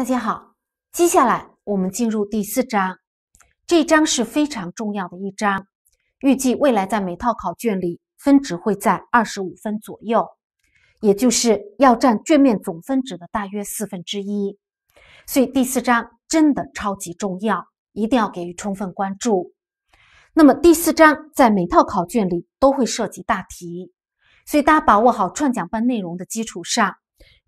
大家好，接下来我们进入第四章，这一章是非常重要的一章，预计未来在每套考卷里分值会在二十五分左右，也就是要占卷面总分值的大约四分之一，所以第四章真的超级重要，一定要给予充分关注。那么第四章在每套考卷里都会涉及大题，所以大家把握好串讲班内容的基础上。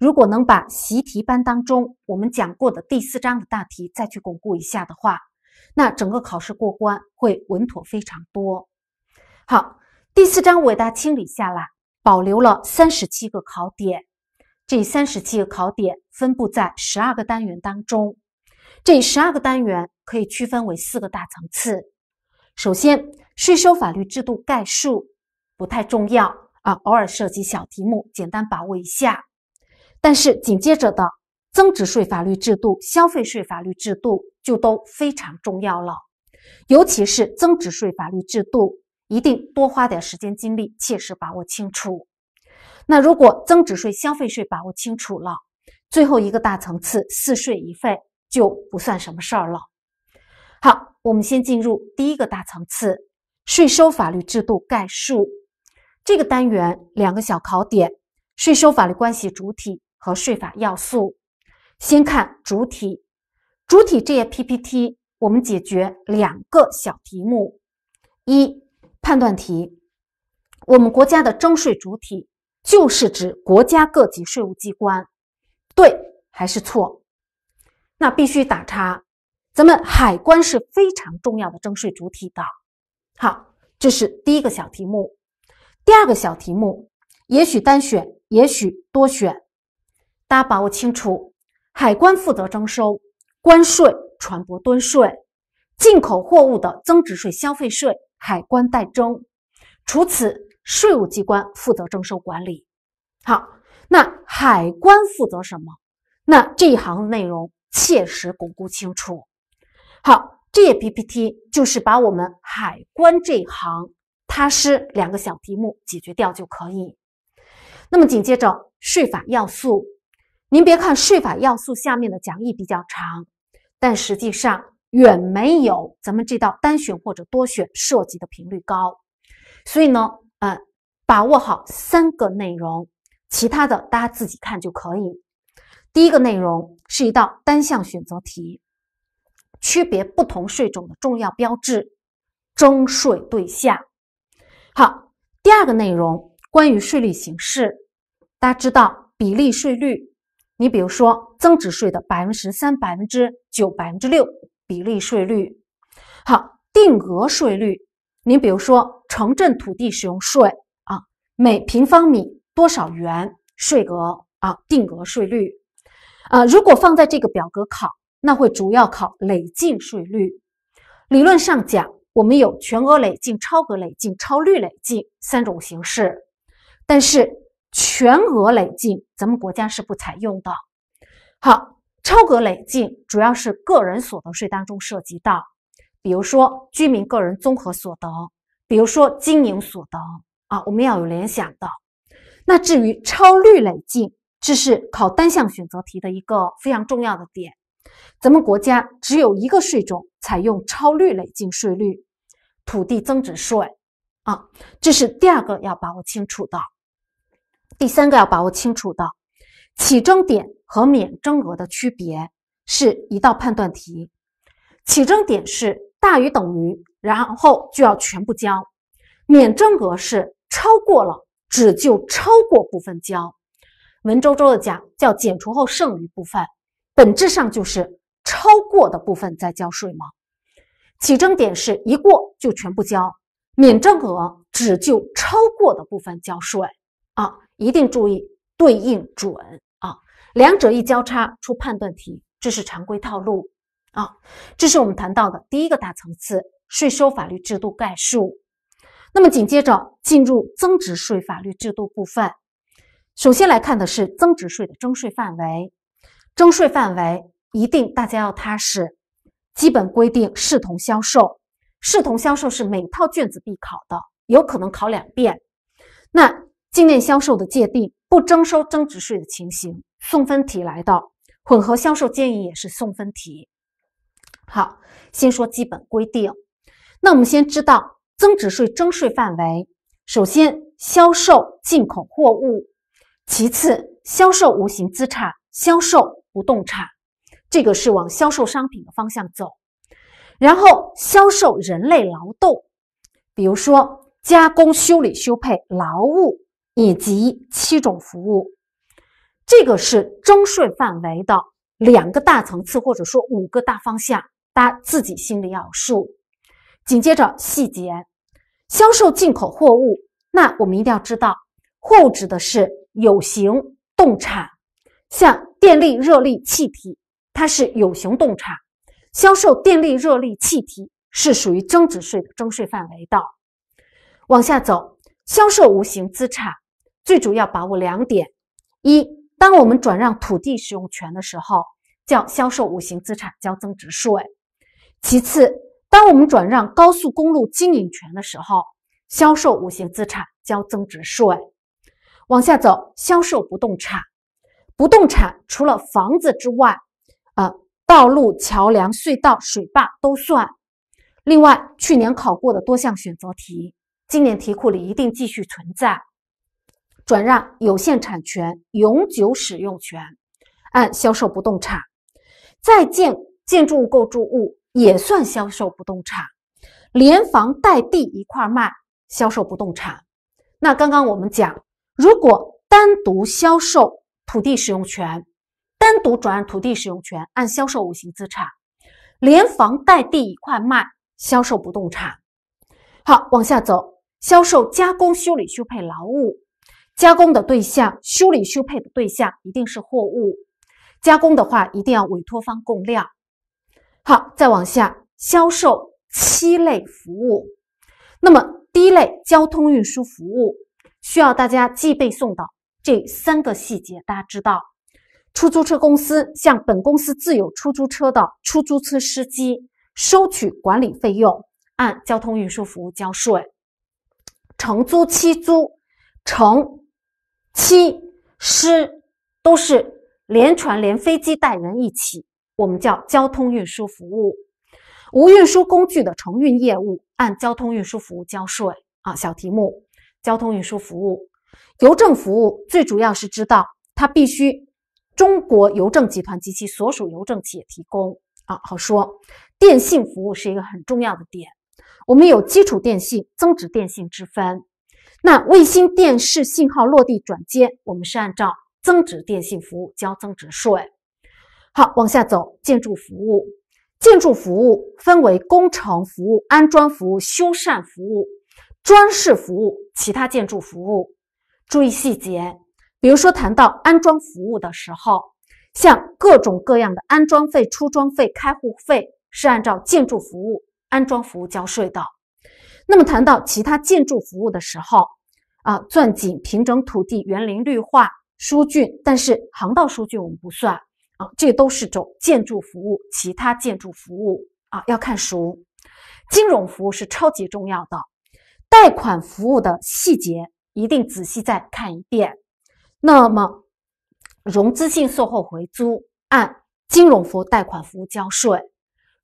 如果能把习题班当中我们讲过的第四章的大题再去巩固一下的话，那整个考试过关会稳妥非常多。好，第四章我给大家清理下来，保留了三十七个考点，这三十七个考点分布在十二个单元当中，这十二个单元可以区分为四个大层次。首先，税收法律制度概述不太重要啊，偶尔涉及小题目，简单把握一下。但是紧接着的增值税法律制度、消费税法律制度就都非常重要了，尤其是增值税法律制度，一定多花点时间精力，切实把握清楚。那如果增值税、消费税把握清楚了，最后一个大层次“四税一费”就不算什么事儿了。好，我们先进入第一个大层次——税收法律制度概述这个单元，两个小考点：税收法律关系主体。和税法要素，先看主体。主体这页 PPT，我们解决两个小题目：一、判断题。我们国家的征税主体就是指国家各级税务机关，对还是错？那必须打叉。咱们海关是非常重要的征税主体的。好，这是第一个小题目。第二个小题目，也许单选，也许多选。大家把握清楚，海关负责征收关税、船舶吨税、进口货物的增值税、消费税，海关代征。除此，税务机关负责征收管理。好，那海关负责什么？那这一行内容切实巩固清楚。好，这页 PPT 就是把我们海关这一行，它是两个小题目解决掉就可以。那么紧接着税法要素。您别看税法要素下面的讲义比较长，但实际上远没有咱们这道单选或者多选涉及的频率高，所以呢，呃，把握好三个内容，其他的大家自己看就可以。第一个内容是一道单项选择题，区别不同税种的重要标志，征税对象。好，第二个内容关于税率形式，大家知道比例税率。你比如说增值税的百分之三、百分之九、百分之六比例税率，好，定额税率。你比如说城镇土地使用税啊，每平方米多少元税额啊，定额税率。啊，如果放在这个表格考，那会主要考累进税率。理论上讲，我们有全额累进、超额累进、超率累进三种形式，但是。全额累进，咱们国家是不采用的。好，超额累进主要是个人所得税当中涉及到，比如说居民个人综合所得，比如说经营所得啊，我们要有联想的。那至于超率累进，这是考单项选择题的一个非常重要的点。咱们国家只有一个税种采用超率累进税率，土地增值税啊，这是第二个要把握清楚的。第三个要把握清楚的，起征点和免征额的区别是一道判断题。起征点是大于等于，然后就要全部交；免征额是超过了，只就超过部分交。文绉绉的讲叫减除后剩余部分，本质上就是超过的部分在交税吗？起征点是一过就全部交，免征额只就超过的部分交税啊。一定注意对应准啊，两者一交叉出判断题，这是常规套路啊。这是我们谈到的第一个大层次，税收法律制度概述。那么紧接着进入增值税法律制度部分，首先来看的是增值税的征税范围。征税范围一定大家要踏实，基本规定视同销售，视同销售是每套卷子必考的，有可能考两遍。那境内销售的界定，不征收增值税的情形。送分题来到，混合销售建议也是送分题。好，先说基本规定。那我们先知道增值税征税范围。首先，销售进口货物；其次，销售无形资产、销售不动产，这个是往销售商品的方向走。然后，销售人类劳动，比如说加工、修理、修配劳务。以及七种服务，这个是征税范围的两个大层次，或者说五个大方向，大家自己心里要有数。紧接着细节，销售进口货物，那我们一定要知道，货物指的是有形动产，像电力、热力、气体，它是有形动产。销售电力、热力、气体是属于增值税的征税范围的。往下走，销售无形资产。最主要把握两点：一，当我们转让土地使用权的时候，叫销售无形资产，交增值税；其次，当我们转让高速公路经营权的时候，销售无形资产交增值税。往下走，销售不动产。不动产除了房子之外，啊，道路、桥梁、隧道、水坝都算。另外，去年考过的多项选择题，今年题库里一定继续存在。转让有限产权、永久使用权，按销售不动产；在建建筑物构筑物也算销售不动产，连房带地一块卖，销售不动产。那刚刚我们讲，如果单独销售土地使用权，单独转让土地使用权，按销售无形资产；连房带地一块卖，销售不动产。好，往下走，销售加工修理修配劳务。加工的对象、修理修配的对象一定是货物。加工的话，一定要委托方供料。好，再往下，销售七类服务。那么第一类交通运输服务，需要大家记背诵的这三个细节，大家知道：出租车公司向本公司自有出租车的出租车司机收取管理费用，按交通运输服务交税。承租期租承。七师都是连船连飞机带人一起，我们叫交通运输服务，无运输工具的承运业务按交通运输服务交税啊。小题目，交通运输服务、邮政服务最主要是知道它必须中国邮政集团及其所属邮政企业提供啊，好说。电信服务是一个很重要的点，我们有基础电信、增值电信之分。那卫星电视信号落地转接，我们是按照增值电信服务交增值税。好，往下走，建筑服务。建筑服务分为工程服务、安装服务、修缮服务、装饰服务、其他建筑服务。注意细节，比如说谈到安装服务的时候，像各种各样的安装费、出装费、开户费，是按照建筑服务安装服务交税的。那么谈到其他建筑服务的时候，啊，钻井、平整土地、园林绿化、疏浚，但是航道疏浚我们不算啊，这都是种建筑服务，其他建筑服务啊要看熟。金融服务是超级重要的，贷款服务的细节一定仔细再看一遍。那么，融资性售后回租按金融服务、贷款服务交税。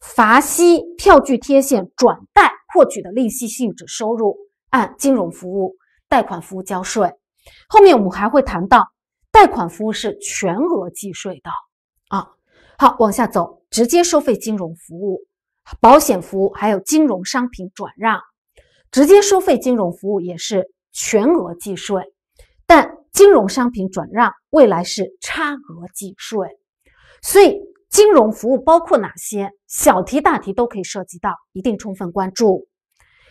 罚息、票据贴现、转贷获取的利息性质收入，按金融服务、贷款服务交税。后面我们还会谈到，贷款服务是全额计税的。啊，好，往下走，直接收费金融服务、保险服务，还有金融商品转让，直接收费金融服务也是全额计税，但金融商品转让未来是差额计税，所以。金融服务包括哪些？小题大题都可以涉及到，一定充分关注。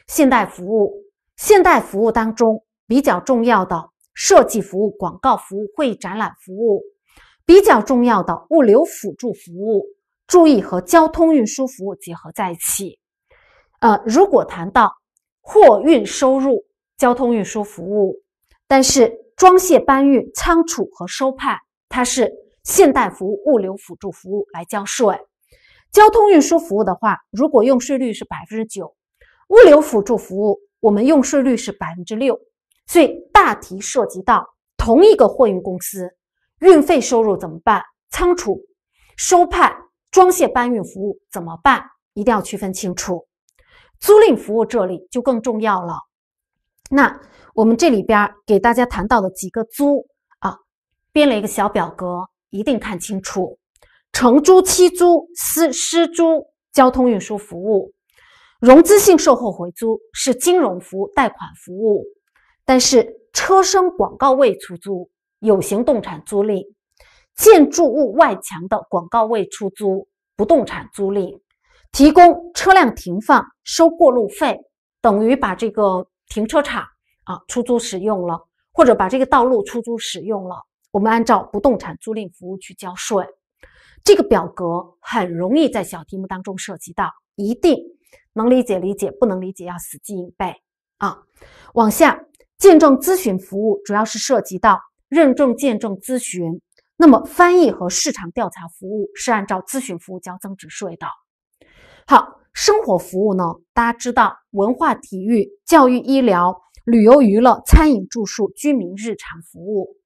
现代服务，现代服务当中比较重要的设计服务、广告服务、会议展览服务，比较重要的物流辅助服务，注意和交通运输服务结合在一起。呃，如果谈到货运收入、交通运输服务，但是装卸搬运、仓储和收派，它是。现代服务、物流辅助服务来交税，交通运输服务的话，如果用税率是百分之九，物流辅助服务我们用税率是百分之六。所以大题涉及到同一个货运公司，运费收入怎么办？仓储、收派、装卸搬运服务怎么办？一定要区分清楚。租赁服务这里就更重要了。那我们这里边给大家谈到的几个租啊，编了一个小表格。一定看清楚，承租、期租、私私租交通运输服务，融资性售后回租是金融服务、贷款服务。但是，车身广告位出租、有形动产租赁、建筑物外墙的广告位出租、不动产租赁，提供车辆停放、收过路费，等于把这个停车场啊出租使用了，或者把这个道路出租使用了。我们按照不动产租赁服务去交税，这个表格很容易在小题目当中涉及到，一定能理解理解，不能理解要死记硬背啊。往下，见证咨询服务主要是涉及到认证、见证咨询。那么，翻译和市场调查服务是按照咨询服务交增值税的。好，生活服务呢？大家知道，文化、体育、教育、医疗、旅游、娱乐、餐饮、住宿、居民日常服务。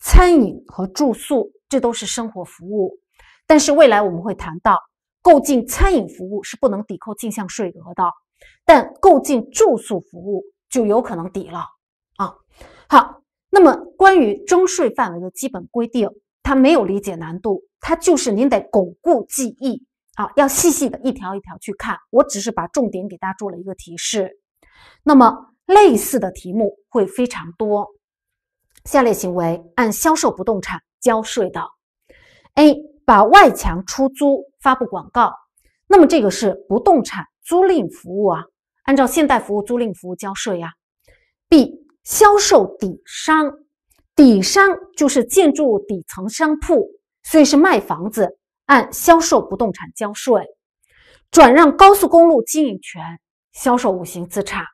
餐饮和住宿，这都是生活服务。但是未来我们会谈到，购进餐饮服务是不能抵扣进项税额的，但购进住宿服务就有可能抵了啊。好，那么关于征税范围的基本规定，它没有理解难度，它就是您得巩固记忆啊，要细细的一条一条去看。我只是把重点给大家做了一个提示，那么类似的题目会非常多。下列行为按销售不动产交税的：A. 把外墙出租，发布广告，那么这个是不动产租赁服务啊，按照现代服务租赁服务交税呀。B. 销售底商，底商就是建筑底层商铺，所以是卖房子，按销售不动产交税。转让高速公路经营权，销售无形资产，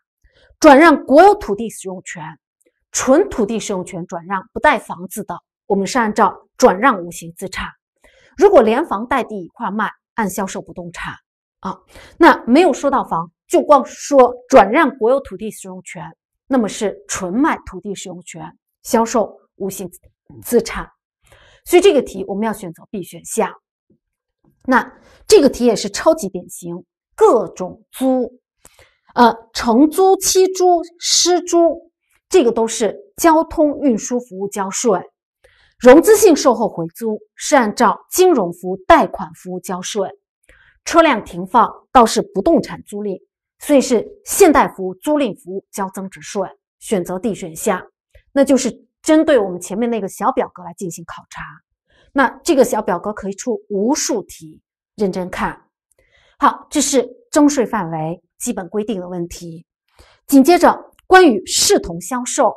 转让国有土地使用权。纯土地使用权转让不带房子的，我们是按照转让无形资产；如果连房带地一块卖，按销售不动产啊。那没有说到房，就光说转让国有土地使用权，那么是纯卖土地使用权，销售无形资产。所以这个题我们要选择 B 选项。那这个题也是超级典型，各种租，呃，承租、期租、失租。这个都是交通运输服务交税，融资性售后回租是按照金融服务、贷款服务交税，车辆停放倒是不动产租赁，所以是现代服务、租赁服务交增值税，选择 D 选项，那就是针对我们前面那个小表格来进行考察，那这个小表格可以出无数题，认真看。好，这是征税范围基本规定的问题，紧接着。关于视同销售，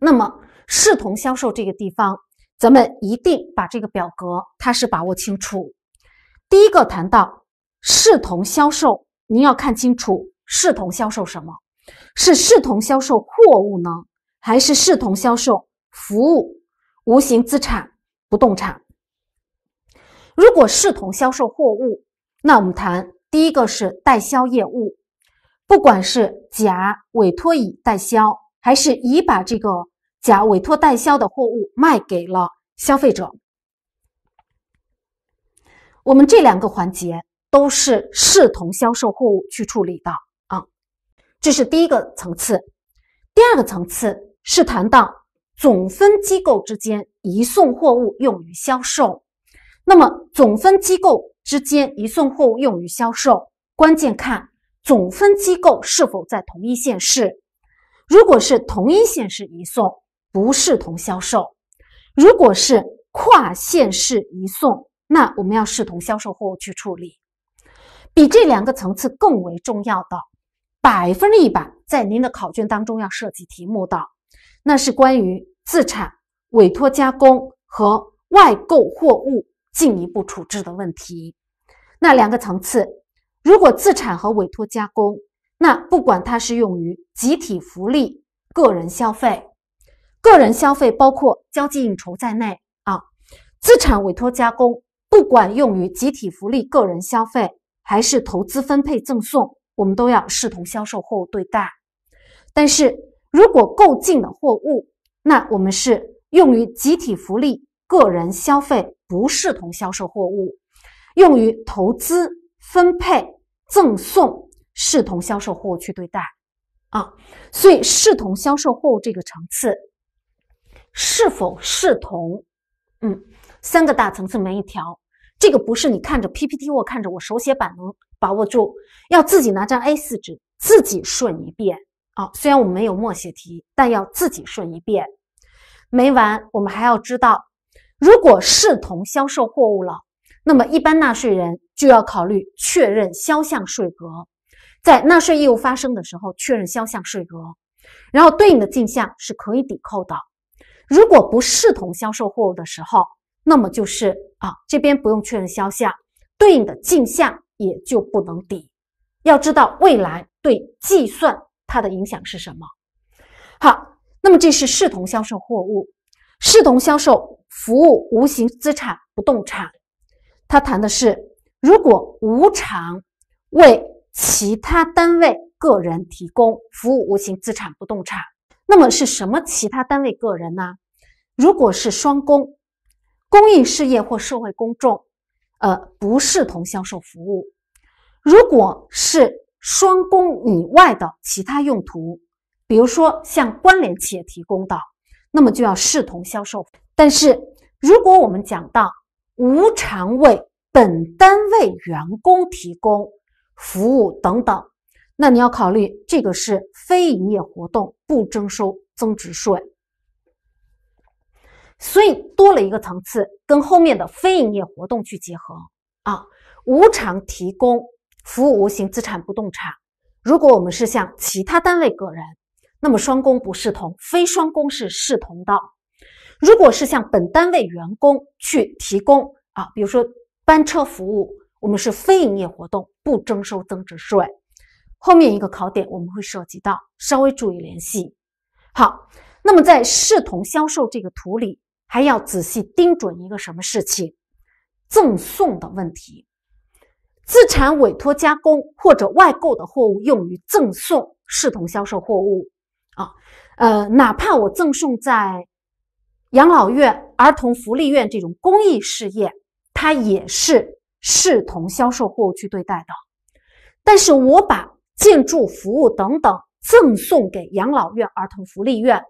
那么视同销售这个地方，咱们一定把这个表格它是把握清楚。第一个谈到视同销售，您要看清楚视同销售什么？是视同销售货物呢，还是视同销售服务、无形资产、不动产？如果视同销售货物，那我们谈第一个是代销业务。不管是甲委托乙代销，还是乙把这个甲委托代销的货物卖给了消费者，我们这两个环节都是视同销售货物去处理的啊。这是第一个层次。第二个层次是谈到总分机构之间移送货物用于销售。那么总分机构之间移送货物用于销售，关键看。总分机构是否在同一县市？如果是同一县市移送，不视同销售；如果是跨县市移送，那我们要视同销售货物去处理。比这两个层次更为重要的，百分之一百在您的考卷当中要涉及题目的，那是关于自产、委托加工和外购货物进一步处置的问题。那两个层次。如果自产和委托加工，那不管它是用于集体福利、个人消费，个人消费包括交际应酬在内啊，资产委托加工，不管用于集体福利、个人消费，还是投资分配、赠送，我们都要视同销售货物对待。但是如果购进的货物，那我们是用于集体福利、个人消费，不视同销售货物，用于投资分配。赠送视同销售货物去对待，啊，所以视同销售货物这个层次，是否视同，嗯，三个大层次每一条，这个不是你看着 PPT 或看着我手写板能把握住，要自己拿张 A 四纸自己顺一遍啊。虽然我们没有默写题，但要自己顺一遍。没完，我们还要知道，如果视同销售货物了，那么一般纳税人。就要考虑确认销项税额，在纳税义务发生的时候确认销项税额，然后对应的进项是可以抵扣的。如果不视同销售货物的时候，那么就是啊，这边不用确认销项，对应的进项也就不能抵。要知道未来对计算它的影响是什么。好，那么这是视同销售货物，视同销售服务、无形资产、不动产，它谈的是。如果无偿为其他单位、个人提供服务、无形资产、不动产，那么是什么其他单位、个人呢？如果是双公，公益事业或社会公众，呃，不视同销售服务；如果是双公以外的其他用途，比如说向关联企业提供的，那么就要视同销售。但是如果我们讲到无偿为，本单位员工提供服务等等，那你要考虑这个是非营业活动，不征收增值税。所以多了一个层次，跟后面的非营业活动去结合啊。无偿提供服务、无形资产、不动产，如果我们是向其他单位、个人，那么双工不视同，非双工是视同的。如果是向本单位员工去提供啊，比如说。班车服务，我们是非营业活动，不征收增值税。后面一个考点我们会涉及到，稍微注意联系。好，那么在视同销售这个图里，还要仔细盯准一个什么事情？赠送的问题。自产委托加工或者外购的货物用于赠送，视同销售货物啊。呃，哪怕我赠送在养老院、儿童福利院这种公益事业。它也是视同销售货物去对待的，但是我把建筑服务等等赠送给养老院、儿童福利院，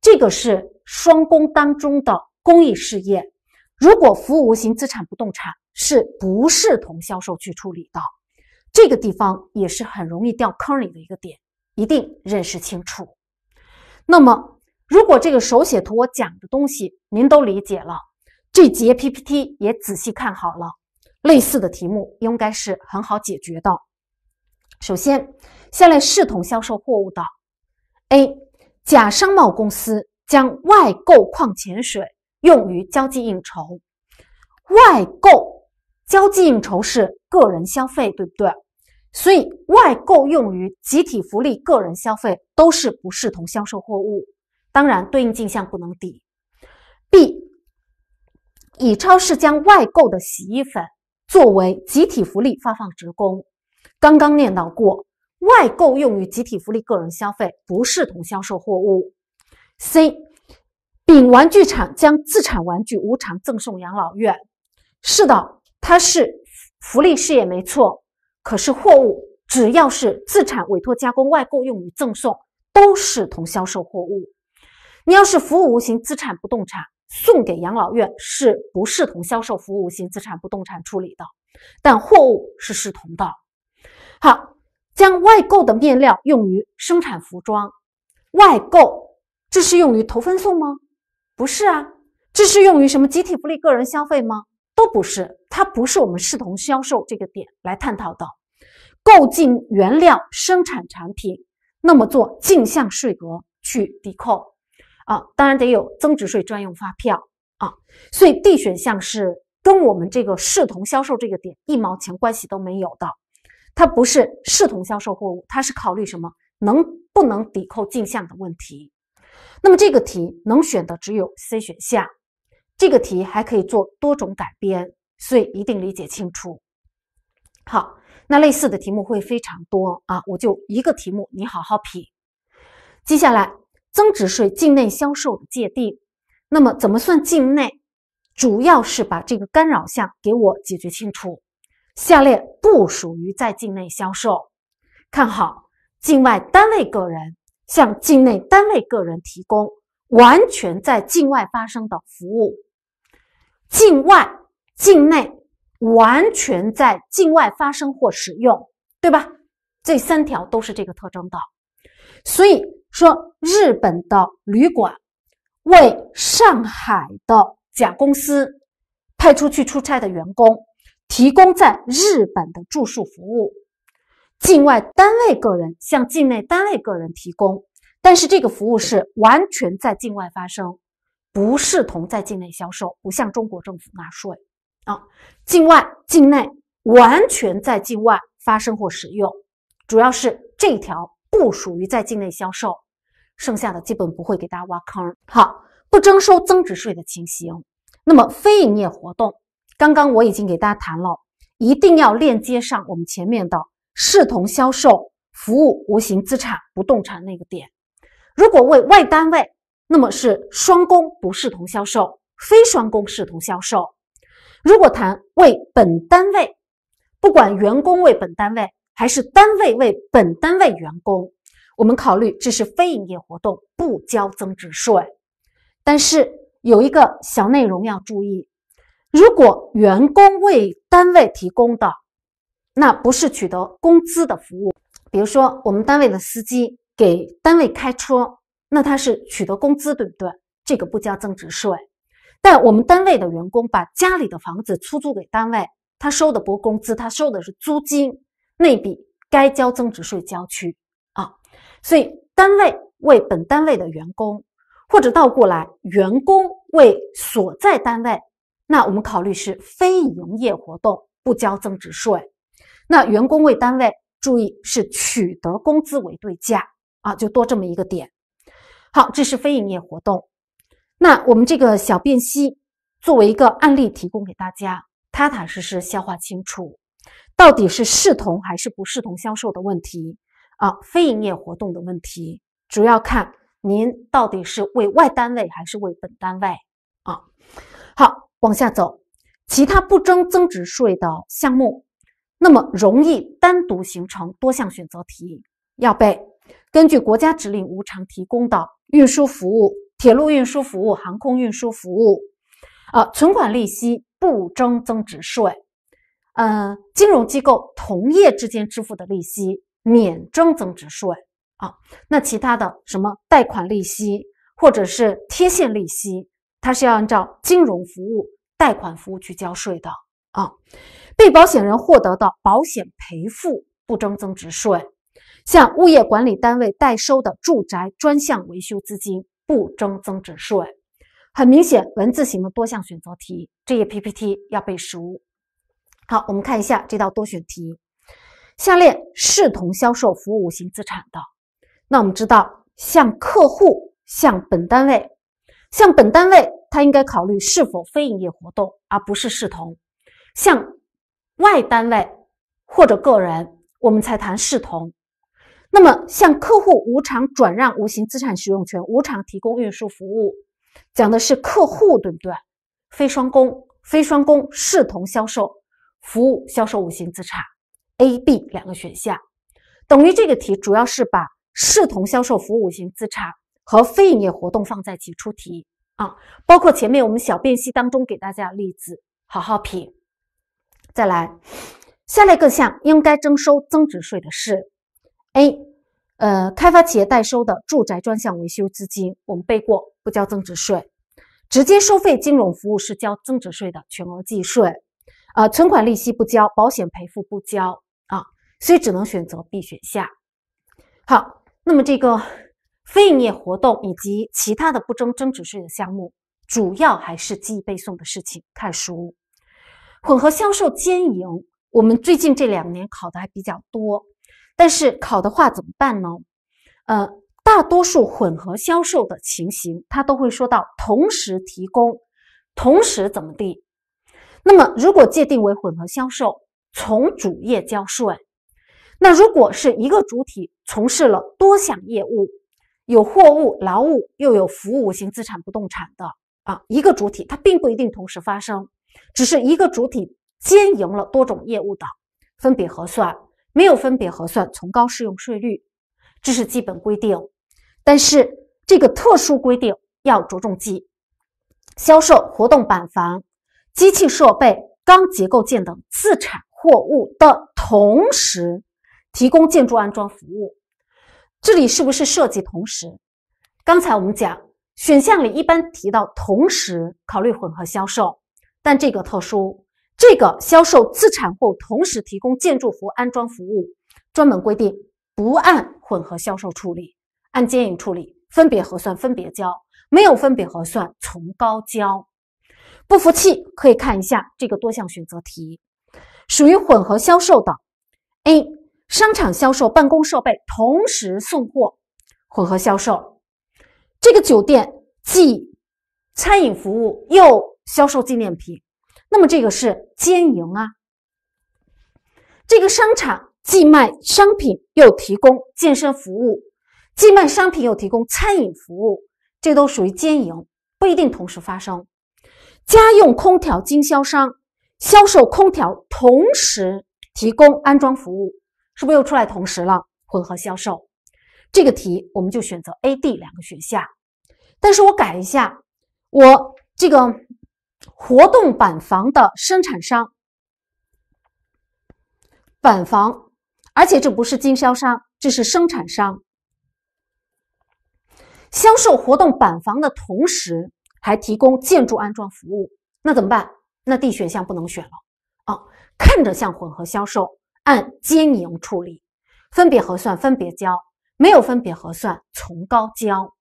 这个是双公当中的公益事业。如果服务无形资产、不动产是不视同销售去处理的，这个地方也是很容易掉坑里的一个点，一定认识清楚。那么，如果这个手写图我讲的东西您都理解了。这节 PPT 也仔细看好了，类似的题目应该是很好解决的。首先，下列视同销售货物的：A. 甲商贸公司将外购矿泉水用于交际应酬。外购交际应酬是个人消费，对不对？所以外购用于集体福利、个人消费都是不视同销售货物。当然，对应进项不能抵。乙超市将外购的洗衣粉作为集体福利发放职工，刚刚念叨过，外购用于集体福利，个人消费不视同销售货物。C，丙玩具厂将自产玩具无偿赠送养老院，是的，它是福利事业没错，可是货物只要是自产、委托加工、外购用于赠送，都视同销售货物。你要是服务无形、资产不动产。送给养老院是不视同销售服务型资产不动产处理的，但货物是视同的。好，将外购的面料用于生产服装，外购这是用于投分送吗？不是啊，这是用于什么集体福利、个人消费吗？都不是，它不是我们视同销售这个点来探讨的。购进原料生产产品，那么做进项税额去抵扣。啊，当然得有增值税专用发票啊，所以 D 选项是跟我们这个视同销售这个点一毛钱关系都没有的，它不是视同销售货物，它是考虑什么能不能抵扣进项的问题。那么这个题能选的只有 C 选项，这个题还可以做多种改编，所以一定理解清楚。好，那类似的题目会非常多啊，我就一个题目你好好品，接下来。增值税境内销售的界定，那么怎么算境内？主要是把这个干扰项给我解决清楚。下列不属于在境内销售：看好境外单位个人向境内单位个人提供完全在境外发生的服务，境外境内完全在境外发生或使用，对吧？这三条都是这个特征的。所以说，日本的旅馆为上海的甲公司派出去出差的员工提供在日本的住宿服务，境外单位个人向境内单位个人提供，但是这个服务是完全在境外发生，不视同在境内销售，不向中国政府纳税啊。境外境内完全在境外发生或使用，主要是这条。不属于在境内销售，剩下的基本不会给大家挖坑。好，不征收增值税的情形。那么非营业活动，刚刚我已经给大家谈了，一定要链接上我们前面的视同销售、服务、无形资产、不动产那个点。如果为外单位，那么是双工不视同销售，非双工视同销售。如果谈为本单位，不管员工为本单位。还是单位为本单位员工，我们考虑这是非营业活动，不交增值税。但是有一个小内容要注意：如果员工为单位提供的，那不是取得工资的服务。比如说，我们单位的司机给单位开车，那他是取得工资，对不对？这个不交增值税。但我们单位的员工把家里的房子出租给单位，他收的不是工资，他收的是租金。内地该交增值税交去啊，所以单位为本单位的员工，或者倒过来，员工为所在单位，那我们考虑是非营业活动不交增值税。那员工为单位，注意是取得工资为对价啊，就多这么一个点。好，这是非营业活动。那我们这个小辨析作为一个案例提供给大家，踏踏实实消化清楚。到底是视同还是不视同销售的问题啊？非营业活动的问题，主要看您到底是为外单位还是为本单位啊？好，往下走，其他不征增值税的项目，那么容易单独形成多项选择题，要背。根据国家指令无偿提供的运输服务，铁路运输服务、航空运输服务，啊，存款利息不征增值税。呃，金融机构同业之间支付的利息免征增值税啊。那其他的什么贷款利息或者是贴现利息，它是要按照金融服务、贷款服务去交税的啊。被保险人获得的保险赔付不征增值税，向物业管理单位代收的住宅专项维修资金不征增值税。很明显，文字型的多项选择题，这页 PPT 要背熟。好，我们看一下这道多选题。下列视同销售服务型资产的，那我们知道，向客户、向本单位、向本单位，他应该考虑是否非营业活动，而不是视同。向外单位或者个人，我们才谈视同。那么，向客户无偿转让无形资产使用权、无偿提供运输服务，讲的是客户，对不对？非双工，非双工视同销售。服务销售无形资产，A、B 两个选项，等于这个题主要是把视同销售服务型资产和非营业活动放在一起出题啊，包括前面我们小辨析当中给大家例子，好好品。再来，下列各项应该征收增值税的是，A，呃，开发企业代收的住宅专项维修资金，我们背过，不交增值税；直接收费金融服务是交增值税的，全额计税。呃，存款利息不交，保险赔付不交啊，所以只能选择 B 选项。好，那么这个非营业活动以及其他的不征增值税的项目，主要还是记忆背诵的事情，看书。混合销售兼营，我们最近这两年考的还比较多，但是考的话怎么办呢？呃，大多数混合销售的情形，它都会说到同时提供，同时怎么地。那么，如果界定为混合销售，从主业交税。那如果是一个主体从事了多项业务，有货物、劳务，又有服务型资产、不动产的啊，一个主体它并不一定同时发生，只是一个主体兼营了多种业务的，分别核算，没有分别核算，从高适用税率，这是基本规定。但是这个特殊规定要着重记：销售活动板房。机器设备、钢结构件等自产货物的同时，提供建筑安装服务，这里是不是涉及同时？刚才我们讲选项里一般提到同时考虑混合销售，但这个特殊，这个销售自产货同时提供建筑服务安装服务，专门规定不按混合销售处理，按经营处理，分别核算，分别交，没有分别核算从高交。不服气可以看一下这个多项选择题，属于混合销售的。A. 商场销售办公设备同时送货，混合销售。这个酒店既餐饮服务又销售纪念品，那么这个是兼营啊。这个商场既卖商品又提供健身服务，既卖商品又提供餐饮服务，这都属于兼营，不一定同时发生。家用空调经销商销售空调，同时提供安装服务，是不是又出来同时了？混合销售这个题，我们就选择 A、D 两个选项。但是我改一下，我这个活动板房的生产商板房，而且这不是经销商，这是生产商销售活动板房的同时。还提供建筑安装服务，那怎么办？那 D 选项不能选了啊！看着像混合销售，按兼营处理，分别核算，分别交，没有分别核算，从高交。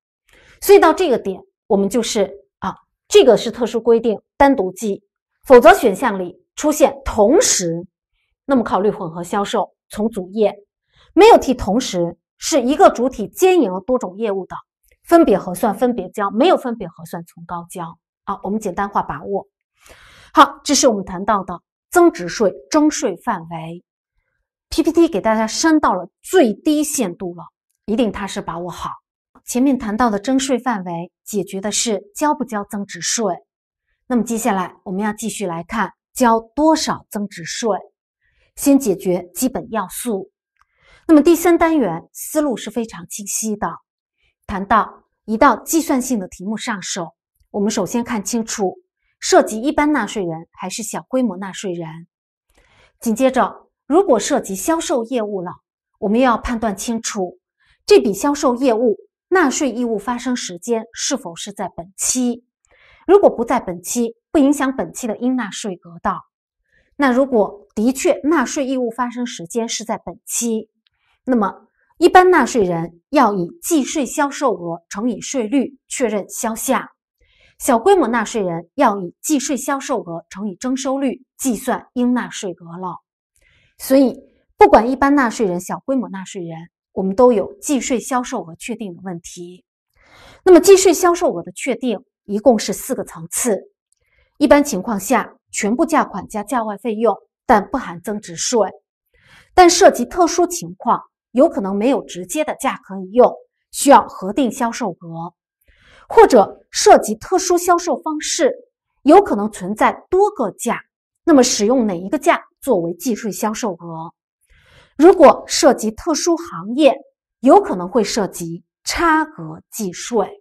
所以到这个点，我们就是啊，这个是特殊规定，单独记，否则选项里出现同时，那么考虑混合销售，从主业没有提同时，是一个主体兼营了多种业务的。分别核算，分别交，没有分别核算，从高交啊。我们简单化把握。好，这是我们谈到的增值税征税范围。PPT 给大家升到了最低限度了，一定踏实把握好。前面谈到的征税范围，解决的是交不交增值税。那么接下来我们要继续来看交多少增值税。先解决基本要素。那么第三单元思路是非常清晰的。谈到一道计算性的题目上手，我们首先看清楚涉及一般纳税人还是小规模纳税人。紧接着，如果涉及销售业务了，我们又要判断清楚这笔销售业务纳税义务发生时间是否是在本期。如果不在本期，不影响本期的应纳税额的。那如果的确纳税义务发生时间是在本期，那么。一般纳税人要以计税销售额乘以税率确认销项，小规模纳税人要以计税销售额乘以征收率计算应纳税额了。所以，不管一般纳税人、小规模纳税人，我们都有计税销售额确定的问题。那么，计税销售额的确定一共是四个层次：一般情况下，全部价款加价外费用，但不含增值税；但涉及特殊情况。有可能没有直接的价可以用，需要核定销售额，或者涉及特殊销售方式，有可能存在多个价，那么使用哪一个价作为计税销售额？如果涉及特殊行业，有可能会涉及差额计税。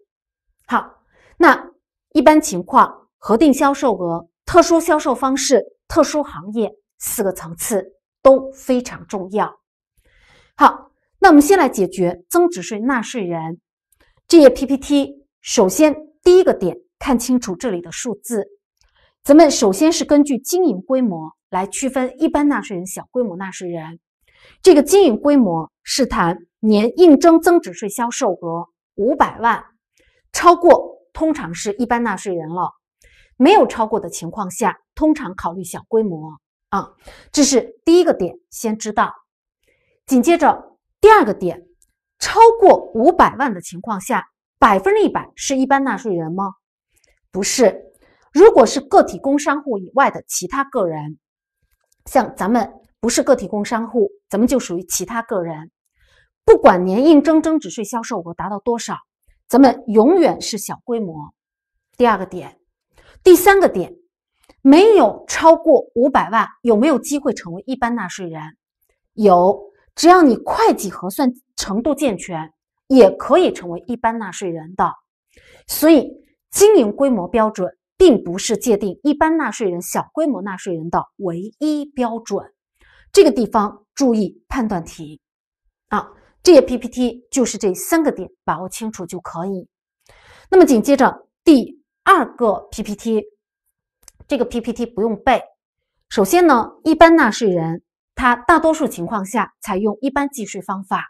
好，那一般情况，核定销售额、特殊销售方式、特殊行业四个层次都非常重要。好，那我们先来解决增值税纳税人这页 PPT。首先，第一个点，看清楚这里的数字。咱们首先是根据经营规模来区分一般纳税人、小规模纳税人。这个经营规模是谈年应征增值税销售额五百万，超过通常是一般纳税人了；没有超过的情况下，通常考虑小规模。啊，这是第一个点，先知道。紧接着第二个点，超过五百万的情况下，百分之一百是一般纳税人吗？不是。如果是个体工商户以外的其他个人，像咱们不是个体工商户，咱们就属于其他个人。不管年应征增值税销售额达到多少，咱们永远是小规模。第二个点，第三个点，没有超过五百万，有没有机会成为一般纳税人？有。只要你会计核算程度健全，也可以成为一般纳税人的。所以，经营规模标准并不是界定一般纳税人、小规模纳税人的唯一标准。这个地方注意判断题啊。这页 PPT 就是这三个点，把握清楚就可以。那么紧接着第二个 PPT，这个 PPT 不用背。首先呢，一般纳税人。它大多数情况下采用一般计税方法，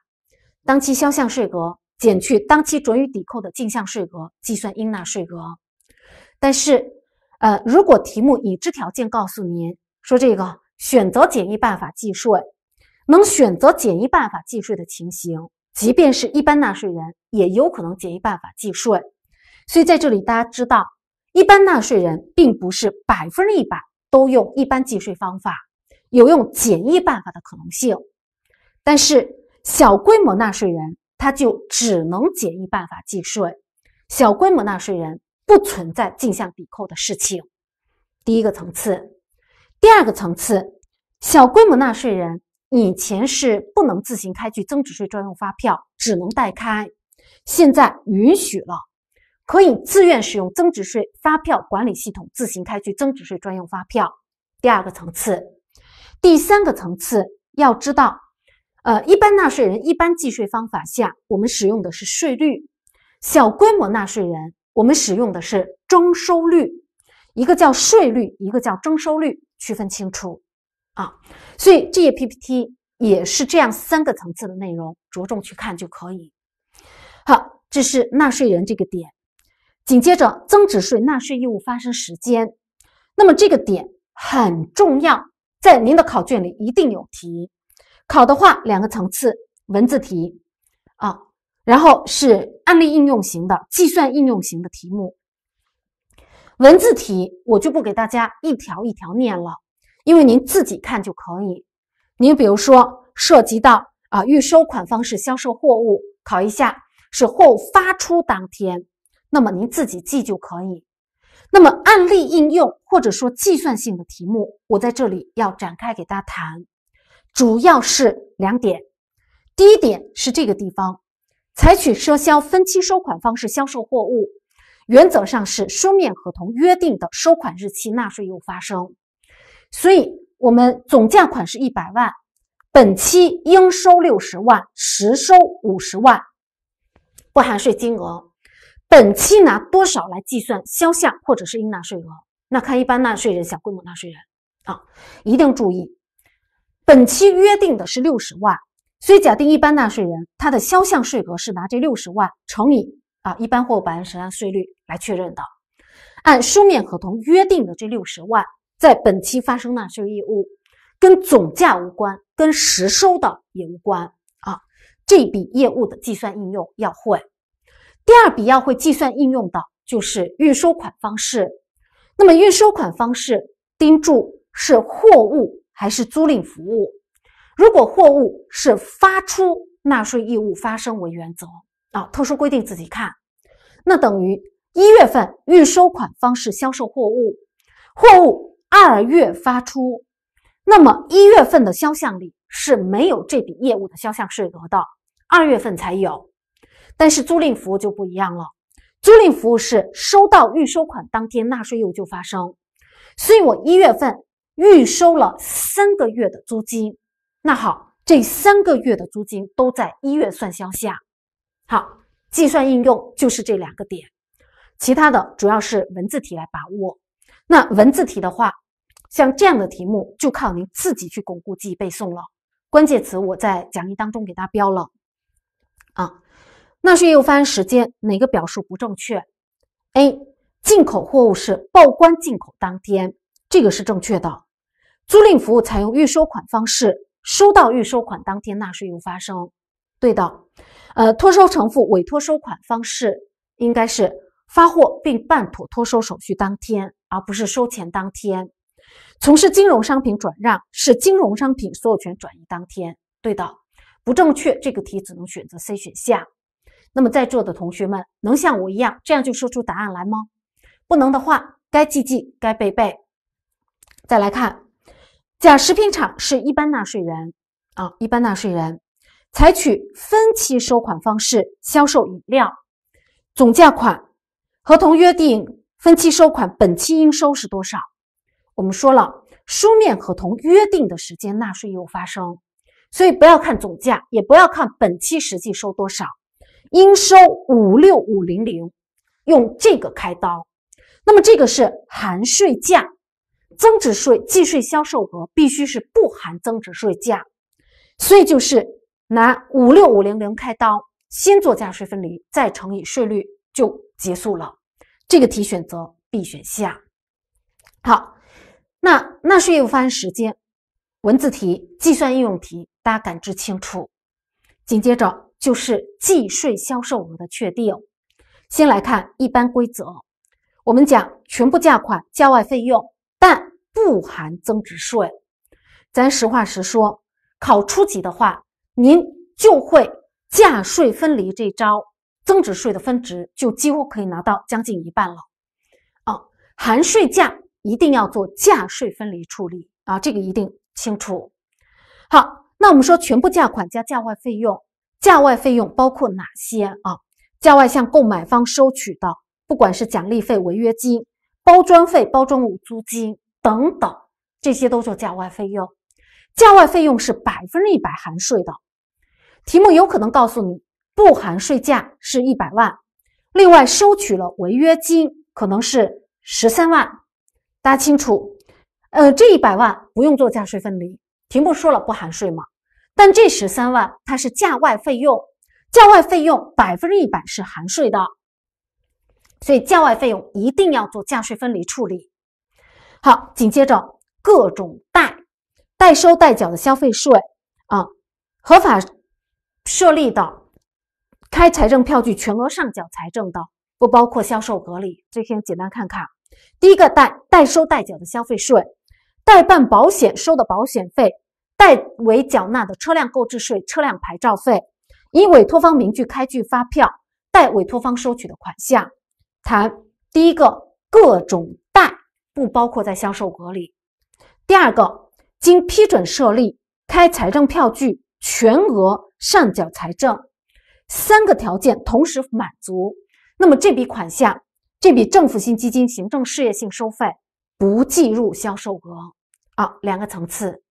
当期销项税额减去当期准予抵扣的进项税额，计算应纳税额。但是，呃，如果题目已知条件告诉您说这个选择简易办法计税，能选择简易办法计税的情形，即便是一般纳税人，也有可能简易办法计税。所以，在这里大家知道，一般纳税人并不是百分之一百都用一般计税方法。有用简易办法的可能性，但是小规模纳税人他就只能简易办法计税。小规模纳税人不存在进项抵扣的事情。第一个层次，第二个层次，小规模纳税人以前是不能自行开具增值税专用发票，只能代开，现在允许了，可以自愿使用增值税发票管理系统自行开具增值税专用发票。第二个层次。第三个层次要知道，呃，一般纳税人一般计税方法下，我们使用的是税率；小规模纳税人，我们使用的是征收率。一个叫税率，一个叫征收率，区分清楚啊。所以这页 PPT 也是这样三个层次的内容，着重去看就可以。好，这是纳税人这个点。紧接着，增值税纳税义务发生时间，那么这个点很重要。在您的考卷里一定有题，考的话两个层次，文字题啊，然后是案例应用型的、计算应用型的题目。文字题我就不给大家一条一条念了，因为您自己看就可以。您比如说涉及到啊预收款方式销售货物，考一下是货物发出当天，那么您自己记就可以。那么案例应用或者说计算性的题目，我在这里要展开给大家谈，主要是两点。第一点是这个地方，采取赊销分期收款方式销售货物，原则上是书面合同约定的收款日期纳税义务发生。所以，我们总价款是一百万，本期应收六十万，实收五十万，不含税金额。本期拿多少来计算销项或者是应纳税额？那看一般纳税人、小规模纳税人啊，一定注意，本期约定的是六十万，所以假定一般纳税人他的销项税额是拿这六十万乘以啊一般货物百分之十的税率来确认的。按书面合同约定的这六十万，在本期发生纳税义务，跟总价无关，跟实收的也无关啊。这笔业务的计算应用要会。第二笔要会计算应用的，就是预收款方式。那么预收款方式，盯住是货物还是租赁服务？如果货物是发出纳税义务发生为原则啊，特殊规定自己看。那等于一月份预收款方式销售货物，货物二月发出，那么一月份的销项里是没有这笔业务的销项税额的，二月份才有。但是租赁服务就不一样了，租赁服务是收到预收款当天纳税义务就发生，所以我一月份预收了三个月的租金，那好，这三个月的租金都在一月算销项，好，计算应用就是这两个点，其他的主要是文字题来把握，那文字题的话，像这样的题目就靠您自己去巩固记忆背诵了，关键词我在讲义当中给大家标了，啊。纳税义务发生时间哪个表述不正确？A. 进口货物是报关进口当天，这个是正确的。租赁服务采用预收款方式，收到预收款当天纳税义务发生，对的。呃，托收承付、委托收款方式应该是发货并办妥托收手续当天，而不是收钱当天。从事金融商品转让是金融商品所有权转移当天，对的。不正确，这个题只能选择 C 选项。那么，在座的同学们能像我一样这样就说出答案来吗？不能的话，该记记，该背背。再来看，甲食品厂是一般纳税人啊，一般纳税人采取分期收款方式销售饮料，总价款合同约定分期收款本期应收是多少？我们说了，书面合同约定的时间纳税义务发生，所以不要看总价，也不要看本期实际收多少。应收五六五零零，用这个开刀，那么这个是含税价，增值税计税销售额必须是不含增值税价，所以就是拿五六五零零开刀，先做价税分离，再乘以税率就结束了。这个题选择 B 选项。好，那纳税业务发生时间，文字题、计算应用题，大家感知清楚。紧接着。就是计税销售额的确定。先来看一般规则，我们讲全部价款价外费用，但不含增值税。咱实话实说，考初级的话，您就会价税分离这招，增值税的分值就几乎可以拿到将近一半了。啊，含税价一定要做价税分离处理啊，这个一定清楚。好，那我们说全部价款加价外费用。价外费用包括哪些啊？价外向购买方收取的，不管是奖励费、违约金、包装费、包装物租金等等，这些都叫价外费用。价外费用是百分之一百含税的。题目有可能告诉你不含税价是一百万，另外收取了违约金可能是十三万，大家清楚？呃，这一百万不用做价税分离，题目说了不含税吗？但这十三万它是价外费用，价外费用百分之一百是含税的，所以价外费用一定要做价税分离处理。好，紧接着各种代代收代缴的消费税啊，合法设立的开财政票据全额上缴财政的，不包括销售隔离。这些简单看看。第一个代代收代缴的消费税，代办保险收的保险费。代为缴纳的车辆购置税、车辆牌照费，以委托方名据开具发票，代委托方收取的款项。谈第一个，各种代不包括在销售额里。第二个，经批准设立，开财政票据，全额上缴财政。三个条件同时满足，那么这笔款项，这笔政府性基金、行政事业性收费不计入销售额。啊，两个层次。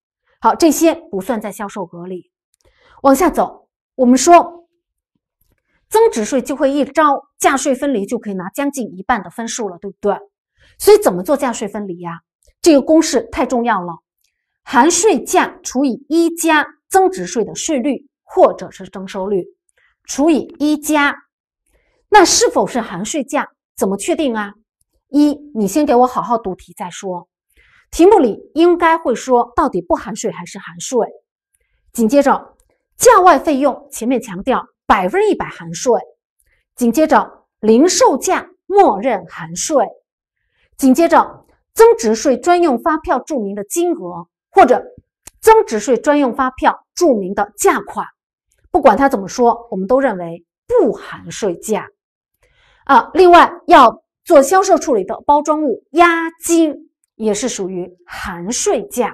好，这些不算在销售额里。往下走，我们说增值税就会一招价税分离就可以拿将近一半的分数了，对不对？所以怎么做价税分离呀？这个公式太重要了，含税价除以一加增值税的税率或者是征收率除以一加。那是否是含税价？怎么确定啊？一，你先给我好好读题再说。题目里应该会说到底不含税还是含税。紧接着，价外费用前面强调百分之一百含税。紧接着，零售价默认含税。紧接着，增值税专用发票注明的金额或者增值税专用发票注明的价款，不管他怎么说，我们都认为不含税价。啊，另外要做销售处理的包装物押金。也是属于含税价，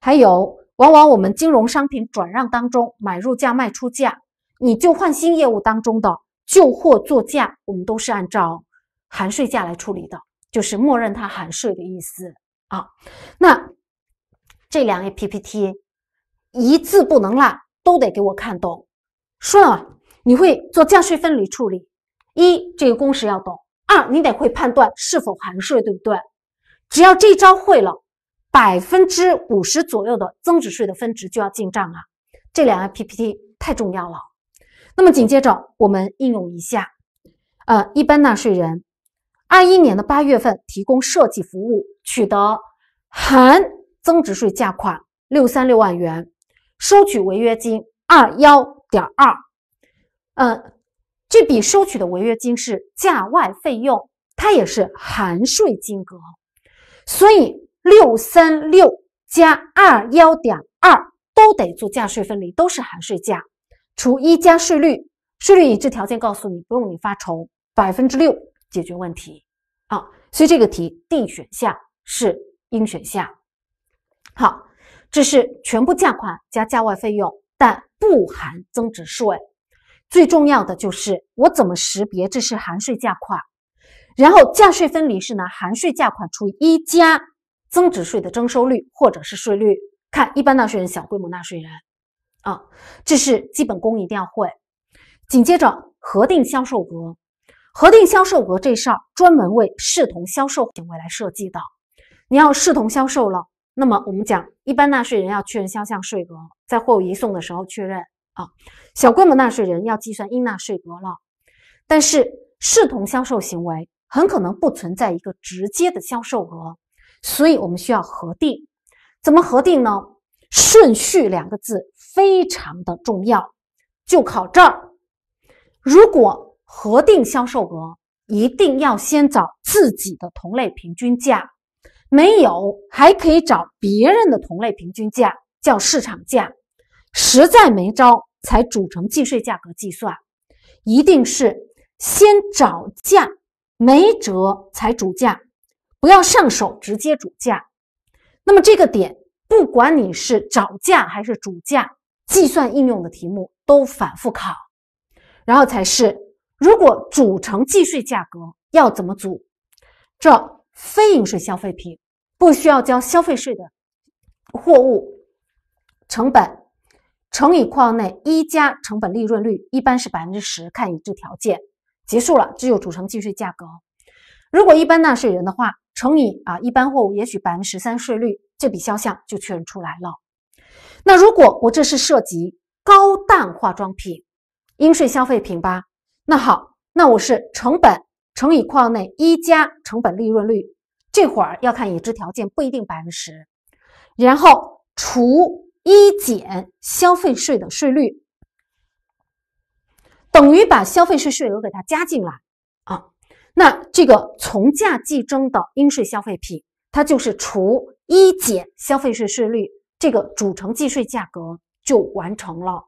还有，往往我们金融商品转让当中，买入价、卖出价，你就换新业务当中的旧货作价，我们都是按照含税价来处理的，就是默认它含税的意思啊。那这两页 PPT，一字不能落，都得给我看懂。说了，你会做价税分离处理，一，这个公式要懂；二，你得会判断是否含税，对不对？只要这招会了，百分之五十左右的增值税的分值就要进账啊！这两个 PPT 太重要了。那么紧接着我们应用一下，呃，一般纳税人二一年的八月份提供设计服务，取得含增值税价款六三六万元，收取违约金二幺点二。呃，这笔收取的违约金是价外费用，它也是含税金额。所以六三六加二幺点二都得做价税分离，都是含税价除一加税率，税率已知条件告诉你不用你发愁，百分之六解决问题啊。所以这个题 D 选项是应选项。好，这是全部价款加价外费用，但不含增值税。最重要的就是我怎么识别这是含税价款。然后价税分离是拿含税价款除以一加增值税的征收率或者是税率，看一般纳税人、小规模纳税人啊，这是基本功一定要会。紧接着核定销售额，核定销售额这事儿专门为视同销售行为来设计的。你要视同销售了，那么我们讲一般纳税人要确认销项税额，在货物移送的时候确认啊，小规模纳税人要计算应纳税额了。但是视同销售行为。很可能不存在一个直接的销售额，所以我们需要核定，怎么核定呢？顺序两个字非常的重要，就考这儿。如果核定销售额，一定要先找自己的同类平均价，没有还可以找别人的同类平均价，叫市场价。实在没招，才组成计税价格计算。一定是先找价。没折才主价，不要上手直接主价。那么这个点，不管你是找价还是主价，计算应用的题目都反复考。然后才是，如果组成计税价格要怎么组？这非应税消费品不需要交消费税的货物成本乘以括内一加成本利润率，一般是百分之十，看已知条件。结束了，只有组成计税价格。如果一般纳税人的话，乘以啊一般货物，也许百分之十三税率，这笔销项就确认出来了。那如果我这是涉及高档化妆品，应税消费品吧？那好，那我是成本乘以号内一加成本利润率，这会儿要看已知条件，不一定百分之十，然后除一减消费税的税率。等于把消费税税额给它加进来啊，那这个从价计征的应税消费品，它就是除一减消费税税率，这个组成计税价格就完成了，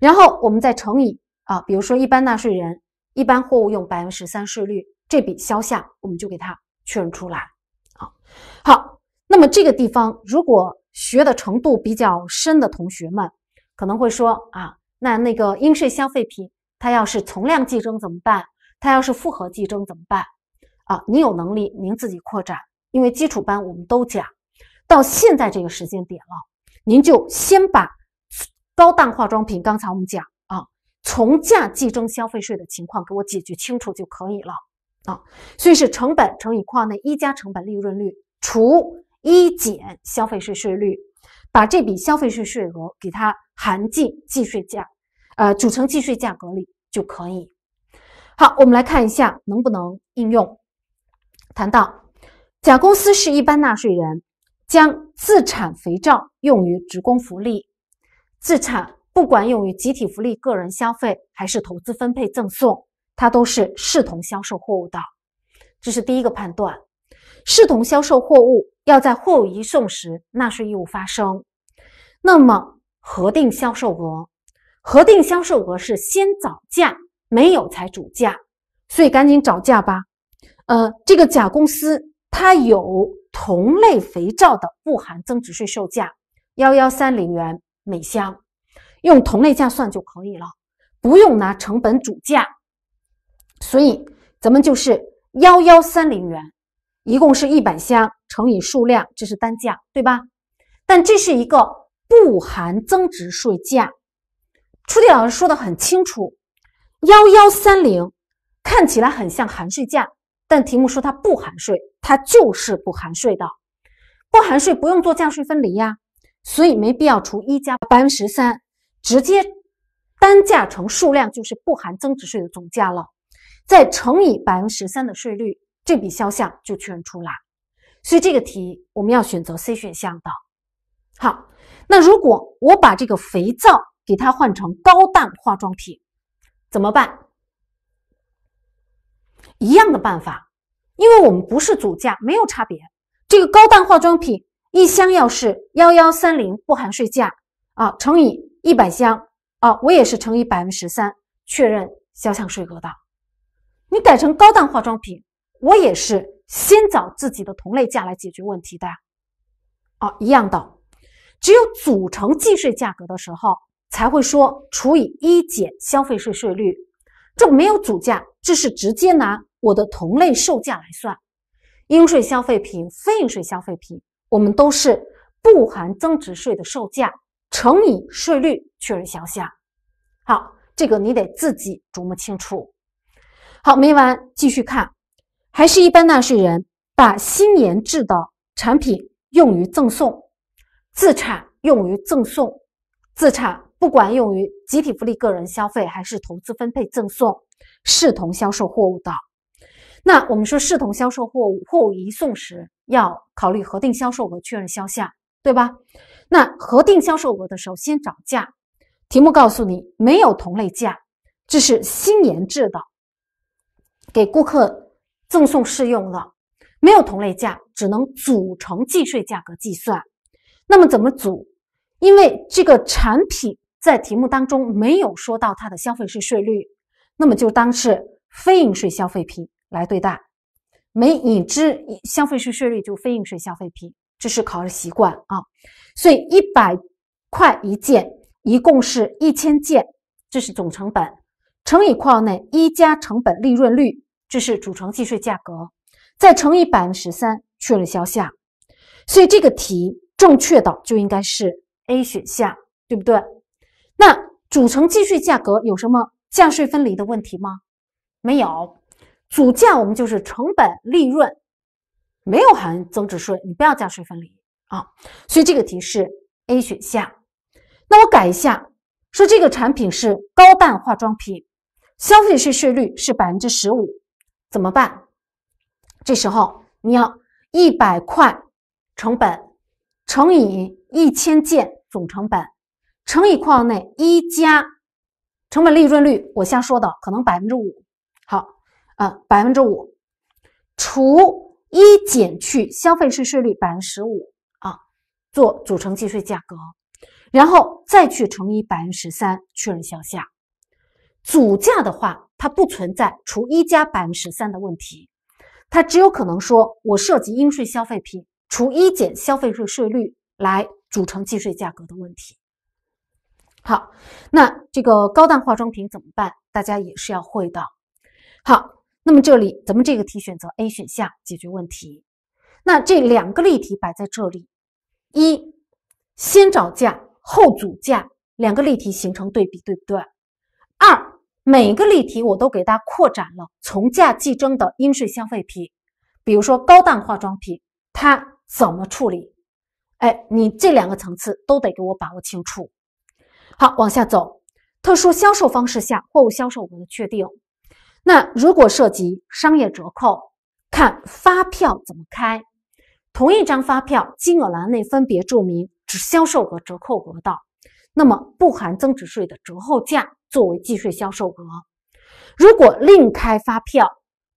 然后我们再乘以啊，比如说一般纳税人一般货物用百分之十三税率这笔销项，我们就给它确认出来啊。好，那么这个地方如果学的程度比较深的同学们可能会说啊，那那个应税消费品。它要是从量计征怎么办？它要是复合计征怎么办？啊，你有能力您自己扩展，因为基础班我们都讲到现在这个时间点了，您就先把高档化妆品刚才我们讲啊，从价计征消费税的情况给我解决清楚就可以了啊。所以是成本乘以括号内一加成本利润率除一减消费税税率，把这笔消费税税额给它含进计税价。呃，组成计税价格里就可以。好，我们来看一下能不能应用。谈到，甲公司是一般纳税人，将自产肥皂用于职工福利。自产不管用于集体福利、个人消费还是投资分配、赠送，它都是视同销售货物的。这是第一个判断。视同销售货物要在货物移送时纳税义务发生。那么核定销售额。核定销售额是先找价，没有才主价，所以赶紧找价吧。呃，这个甲公司它有同类肥皂的不含增值税售价幺幺三零元每箱，用同类价算就可以了，不用拿成本主价。所以咱们就是幺幺三零元，一共是一百箱乘以数量，这是单价对吧？但这是一个不含增值税价。出题老师说的很清楚，幺幺三零看起来很像含税价，但题目说它不含税，它就是不含税的，不含税不用做价税分离呀，所以没必要除一加百分之十三，直接单价乘数量就是不含增值税的总价了，再乘以百分之十三的税率，这笔销项就确认出来，所以这个题我们要选择 C 选项的。好，那如果我把这个肥皂。给它换成高档化妆品，怎么办？一样的办法，因为我们不是组价，没有差别。这个高档化妆品一箱要是幺幺三零不含税价啊，乘以一百箱啊，我也是乘以百分之十三，确认销项税额的。你改成高档化妆品，我也是先找自己的同类价来解决问题的啊，一样的。只有组成计税价格的时候。才会说除以一减消费税税率，这没有主价，这是直接拿我的同类售价来算。应税消费品、非应税消费品，我们都是不含增值税的售价乘以税率确认销项。好，这个你得自己琢磨清楚。好，没完，继续看，还是一般纳税人把新研制的产品用于赠送，自产用于赠送，自产。不管用于集体福利、个人消费，还是投资、分配、赠送，视同销售货物的。那我们说视同销售货物，货物移送时要考虑核定销售额确认销项，对吧？那核定销售额的时候先找价。题目告诉你没有同类价，这是新研制的，给顾客赠送试用的，没有同类价，只能组成计税价格计算。那么怎么组？因为这个产品。在题目当中没有说到它的消费税税率，那么就当是非应税消费品来对待，没已知消费税税率就非应税消费品，这是考试习惯啊。所以一百块一件，一共是一千件，这是总成本，乘以括号内一加成本利润率，这是组成计税价格，再乘以百分之十三确认销项。所以这个题正确的就应该是 A 选项，对不对？那组成计税价格有什么价税分离的问题吗？没有，主价我们就是成本利润，没有含增值税，你不要价税分离啊。所以这个题是 A 选项。那我改一下，说这个产品是高档化妆品，消费税税率是百分之十五，怎么办？这时候你要一百块成本乘以一千件总成本。乘以括号内一加成本利润率，我先说的，可能百分之五。好，呃，百分之五除一减去消费税税率百分之十五啊，做组成计税价格，然后再去乘以百分之十三确认销项。组价的话，它不存在除一加百分之十三的问题，它只有可能说我涉及应税消费品除一减消费税税率来组成计税价格的问题。好，那这个高档化妆品怎么办？大家也是要会的。好，那么这里咱们这个题选择 A 选项解决问题。那这两个例题摆在这里，一先找价后组价，两个例题形成对比，对不对？二每个例题我都给大家扩展了从价计征的应税消费品，比如说高档化妆品，它怎么处理？哎，你这两个层次都得给我把握清楚。好，往下走。特殊销售方式下，货物销售额的确定。那如果涉及商业折扣，看发票怎么开。同一张发票金额栏内分别注明只销售额、折扣额的，那么不含增值税的折后价作为计税销售额。如果另开发票，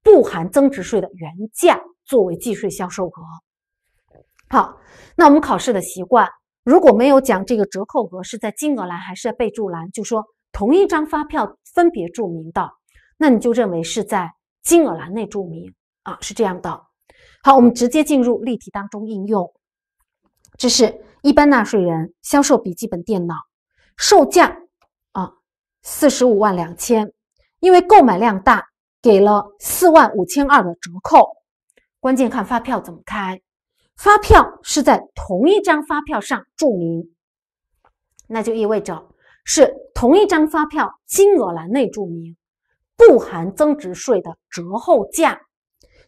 不含增值税的原价作为计税销售额。好，那我们考试的习惯。如果没有讲这个折扣额是在金额栏还是在备注栏，就说同一张发票分别注明的，那你就认为是在金额栏内注明啊，是这样的。好，我们直接进入例题当中应用。这是一般纳税人销售笔记本电脑，售价啊四十五万两千，因为购买量大，给了四万五千二的折扣。关键看发票怎么开。发票是在同一张发票上注明，那就意味着是同一张发票金额栏内注明不含增值税的折后价。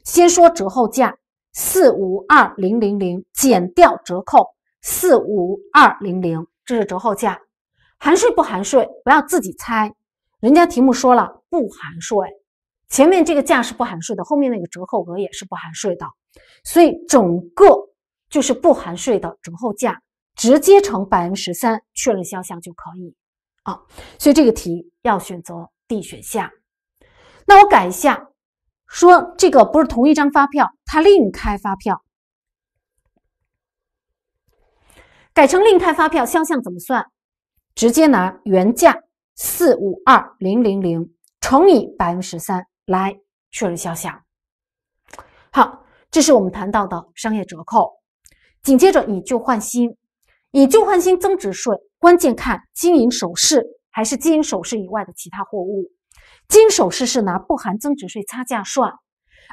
先说折后价四五二零零零减掉折扣四五二零零，这是折后价。含税不含税，不要自己猜，人家题目说了不含税。前面这个价是不含税的，后面那个折扣额也是不含税的。所以整个就是不含税的折后价，直接乘百分之十三确认销项就可以啊。所以这个题要选择 D 选项。那我改一下，说这个不是同一张发票，它另开发票，改成另开发票销项怎么算？直接拿原价四五二零零零乘以百分之十三来确认销项。好。这是我们谈到的商业折扣。紧接着，以旧换新，以旧换新增值税关键看金银首饰还是金银首饰以外的其他货物。金首饰是拿不含增值税差价算，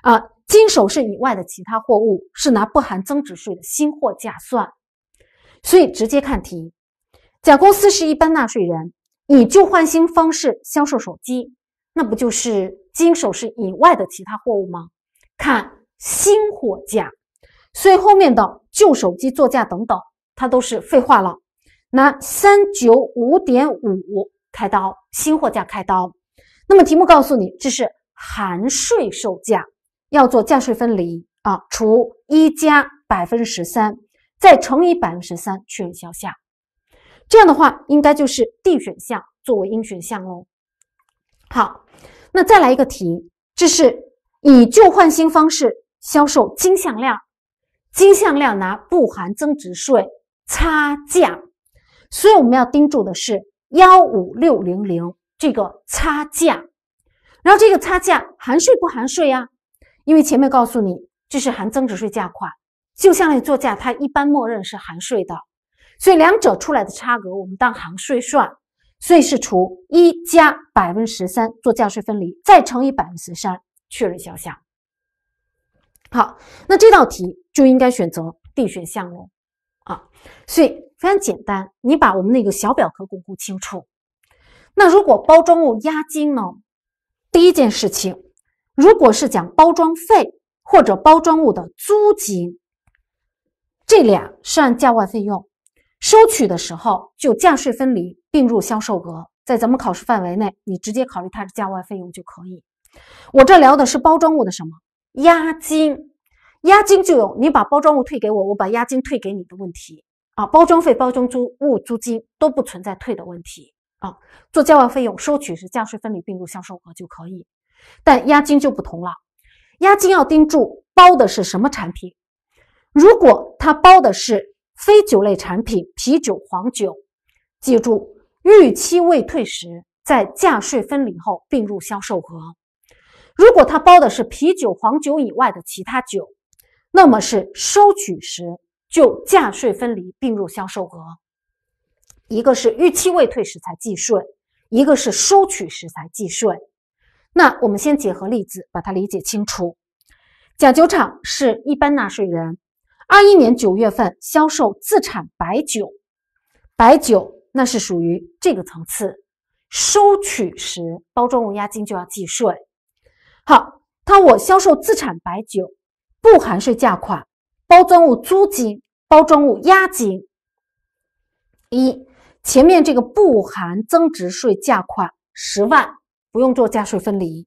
啊，金首饰以外的其他货物是拿不含增值税的新货价算。所以直接看题，甲公司是一般纳税人，以旧换新方式销售手机，那不就是金银首饰以外的其他货物吗？看。新货价，所以后面的旧手机作价等等，它都是废话了。拿三九五点五开刀，新货价开刀。那么题目告诉你这是含税售价，要做价税分离啊，除一加百分之十三，再乘以百分之十三确认销项。这样的话，应该就是 D 选项作为应选项喽。好，那再来一个题，这是以旧换新方式。销售金项链，金项链拿不含增值税差价，所以我们要盯住的是幺五六零零这个差价，然后这个差价含税不含税啊？因为前面告诉你这是含增值税价款，就像链作价，它一般默认是含税的，所以两者出来的差额我们当含税算，所以是除一加百分之十三做价税分离，再乘以百分之十三确认销项。好，那这道题就应该选择 D 选项喽，啊，所以非常简单，你把我们那个小表格巩固清楚。那如果包装物押金呢？第一件事情，如果是讲包装费或者包装物的租金，这俩是按价外费用收取的时候就价税分离并入销售额，在咱们考试范围内，你直接考虑它是价外费用就可以。我这聊的是包装物的什么？押金，押金就有你把包装物退给我，我把押金退给你的问题啊。包装费、包装租物租金都不存在退的问题啊。做交完费用收取是价税分离并入销售额就可以，但押金就不同了。押金要盯住包的是什么产品，如果他包的是非酒类产品，啤酒、黄酒，记住逾期未退时，在价税分离后并入销售额。如果他包的是啤酒、黄酒以外的其他酒，那么是收取时就价税分离并入销售额；一个是逾期未退时才计税，一个是收取时才计税。那我们先结合例子把它理解清楚。甲酒厂是一般纳税人，二一年九月份销售自产白酒，白酒那是属于这个层次，收取时包装物押金就要计税。好，他我销售自产白酒，不含税价款、包装物租金、包装物押金。一前面这个不含增值税价款十万，不用做价税分离。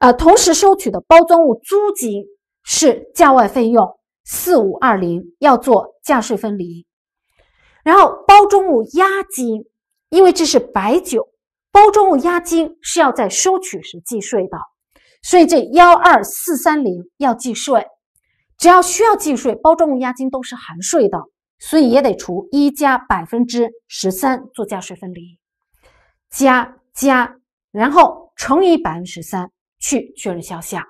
呃，同时收取的包装物租金是价外费用四五二零，要做价税分离。然后包装物押金，因为这是白酒，包装物押金是要在收取时计税的。所以这幺二四三零要计税，只要需要计税，包装物押金都是含税的，所以也得除一加百分之十三做价税分离，加加，然后乘以百分之十三去确认销项，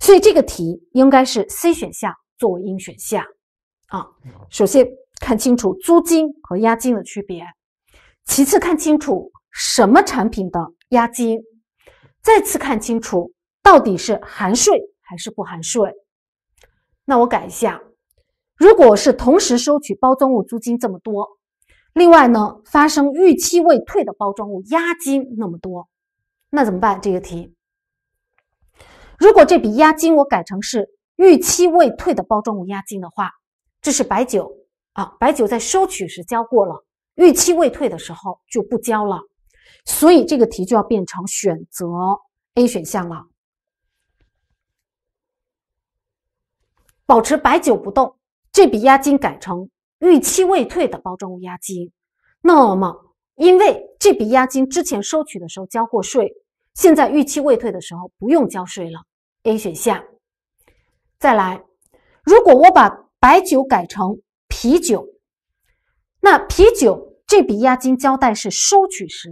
所以这个题应该是 C 选项作为应选项啊。首先看清楚租金和押金的区别，其次看清楚什么产品的押金。再次看清楚，到底是含税还是不含税？那我改一下，如果是同时收取包装物租金这么多，另外呢，发生逾期未退的包装物押金那么多，那怎么办？这个题，如果这笔押金我改成是逾期未退的包装物押金的话，这是白酒啊，白酒在收取时交过了，逾期未退的时候就不交了。所以这个题就要变成选择 A 选项了。保持白酒不动，这笔押金改成逾期未退的包装物押金。那么，因为这笔押金之前收取的时候交过税，现在逾期未退的时候不用交税了。A 选项。再来，如果我把白酒改成啤酒，那啤酒这笔押金交代是收取时。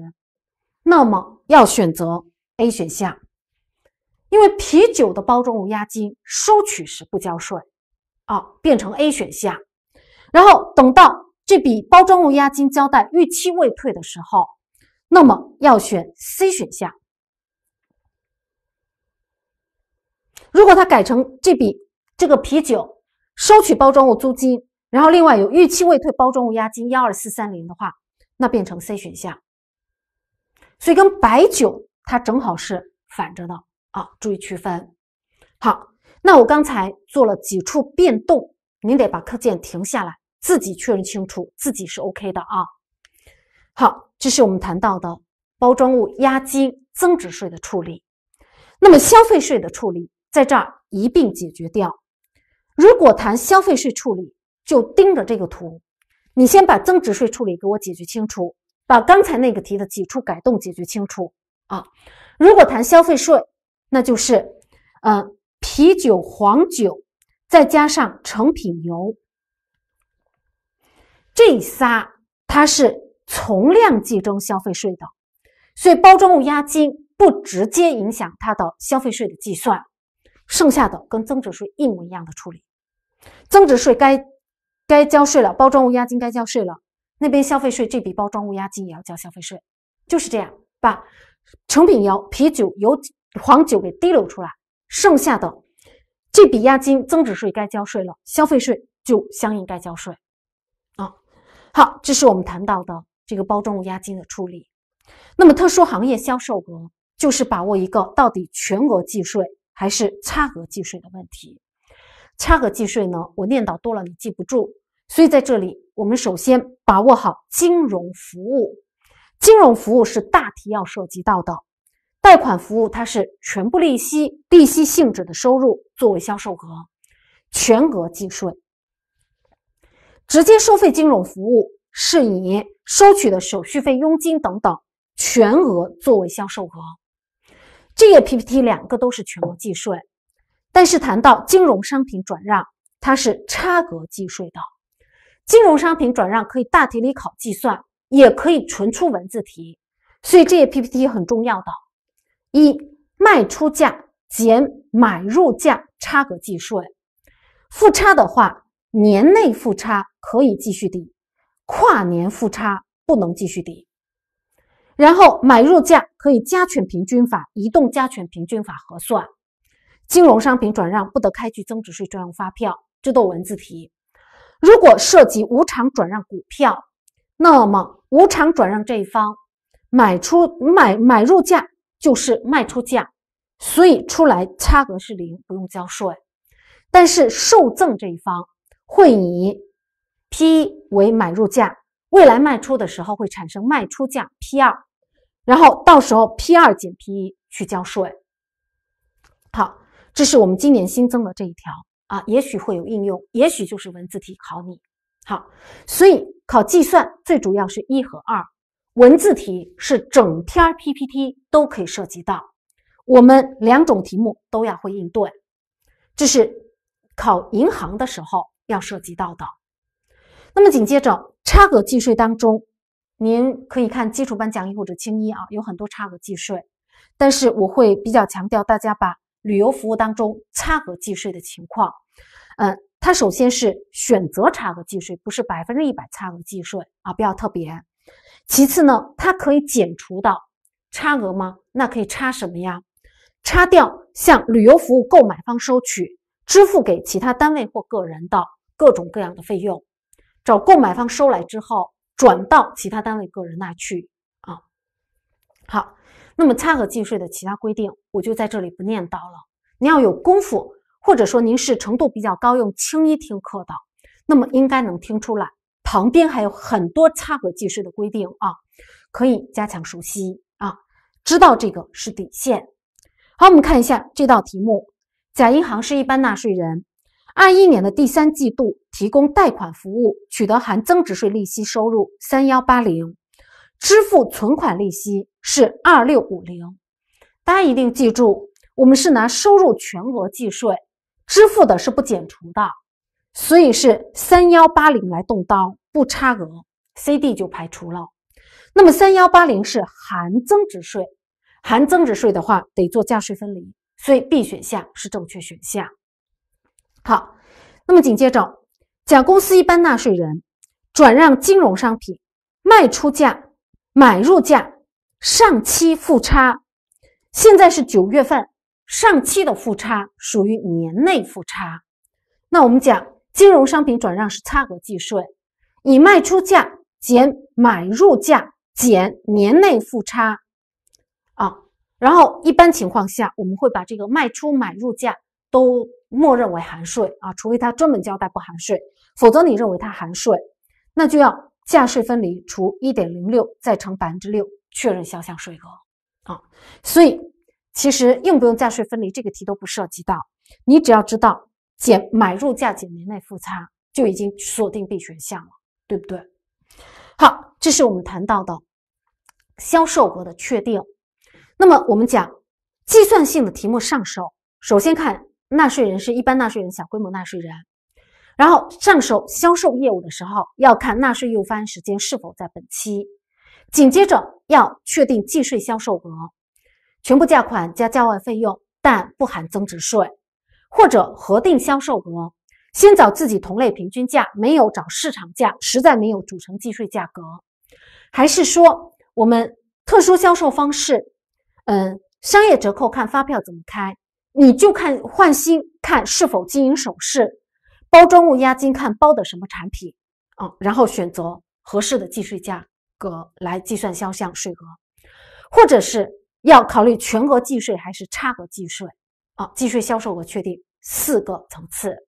那么要选择 A 选项，因为啤酒的包装物押金收取时不交税，啊，变成 A 选项。然后等到这笔包装物押金交待逾期未退的时候，那么要选 C 选项。如果他改成这笔这个啤酒收取包装物租金，然后另外有逾期未退包装物押金幺二四三零的话，那变成 C 选项。所以跟白酒它正好是反着的啊，注意区分。好，那我刚才做了几处变动，您得把课件停下来，自己确认清楚自己是 OK 的啊。好，这是我们谈到的包装物押金增值税的处理。那么消费税的处理，在这儿一并解决掉。如果谈消费税处理，就盯着这个图，你先把增值税处理给我解决清楚。把刚才那个题的几处改动解决清楚啊！如果谈消费税，那就是，呃，啤酒、黄酒，再加上成品油，这仨它是从量计征消费税的，所以包装物押金不直接影响它的消费税的计算，剩下的跟增值税一模一样的处理，增值税该该交税了，包装物押金该交税了。那边消费税，这笔包装物押金也要交消费税，就是这样，把成品油、啤酒、油、黄酒给滴留出来，剩下的这笔押金增值税该交税了，消费税就相应该交税。啊，好，这是我们谈到的这个包装物押金的处理。那么特殊行业销售额就是把握一个到底全额计税还是差额计税的问题。差额计税呢，我念叨多了你记不住。所以在这里，我们首先把握好金融服务。金融服务是大题要涉及到的，贷款服务它是全部利息、利息性质的收入作为销售额，全额计税；直接收费金融服务是以收取的手续费、佣金等等全额作为销售额。这页 PPT 两个都是全额计税，但是谈到金融商品转让，它是差额计税的。金融商品转让可以大题里考计算，也可以纯出文字题，所以这些 PPT 很重要的。一卖出价减买入价差额计税，负差的话，年内负差可以继续抵，跨年负差不能继续抵。然后买入价可以加权平均法、移动加权平均法核算。金融商品转让不得开具增值税专用发票，这都文字题。如果涉及无偿转让股票，那么无偿转让这一方买出买买入价就是卖出价，所以出来差额是零，不用交税。但是受赠这一方会以 P 为买入价，未来卖出的时候会产生卖出价 P 二，然后到时候 P 二减 P 一去交税。好，这是我们今年新增的这一条。啊，也许会有应用，也许就是文字题考你，好，所以考计算最主要是一和二，文字题是整篇 PPT 都可以涉及到，我们两种题目都要会应对，这是考银行的时候要涉及到的。那么紧接着差额计税当中，您可以看基础班讲义或者精一啊，有很多差额计税，但是我会比较强调大家把。旅游服务当中差额计税的情况，嗯，它首先是选择差额计税，不是百分之一百差额计税啊，比较特别。其次呢，它可以减除到差额吗？那可以差什么呀？差掉向旅游服务购买方收取、支付给其他单位或个人的各种各样的费用，找购买方收来之后转到其他单位个人那去啊。好。那么差额计税的其他规定，我就在这里不念叨了。你要有功夫，或者说您是程度比较高、用轻一听课的，那么应该能听出来，旁边还有很多差额计税的规定啊，可以加强熟悉啊，知道这个是底线。好，我们看一下这道题目：甲银行是一般纳税人，二一年的第三季度提供贷款服务，取得含增值税利息收入三幺八零。支付存款利息是二六五零，大家一定记住，我们是拿收入全额计税，支付的是不减除的，所以是三幺八零来动刀，不差额，C、D 就排除了。那么三幺八零是含增值税，含增值税的话得做价税分离，所以 B 选项是正确选项。好，那么紧接着，甲公司一般纳税人转让金融商品卖出价。买入价上期负差，现在是九月份，上期的负差属于年内负差。那我们讲金融商品转让是差额计税，以卖出价减买入价减年内负差啊。然后一般情况下，我们会把这个卖出买入价都默认为含税啊，除非他专门交代不含税，否则你认为它含税，那就要。价税分离除一点零六再乘百分之六确认销项税额啊，所以其实用不用价税分离这个题都不涉及到，你只要知道减买入价减年内负差就已经锁定 B 选项了，对不对？好，这是我们谈到的销售额的确定。那么我们讲计算性的题目上手，首先看纳税人是一般纳税人、小规模纳税人。然后，上手销售业务的时候，要看纳税义务发时间是否在本期。紧接着要确定计税销售额，全部价款加价外费用，但不含增值税，或者核定销售额。先找自己同类平均价，没有找市场价，实在没有组成计税价格，还是说我们特殊销售方式？嗯，商业折扣看发票怎么开，你就看换新看是否经营首饰。包装物押金看包的什么产品啊，然后选择合适的计税价格来计算销项税额，或者是要考虑全额计税还是差额计税啊，计税销售额确定四个层次。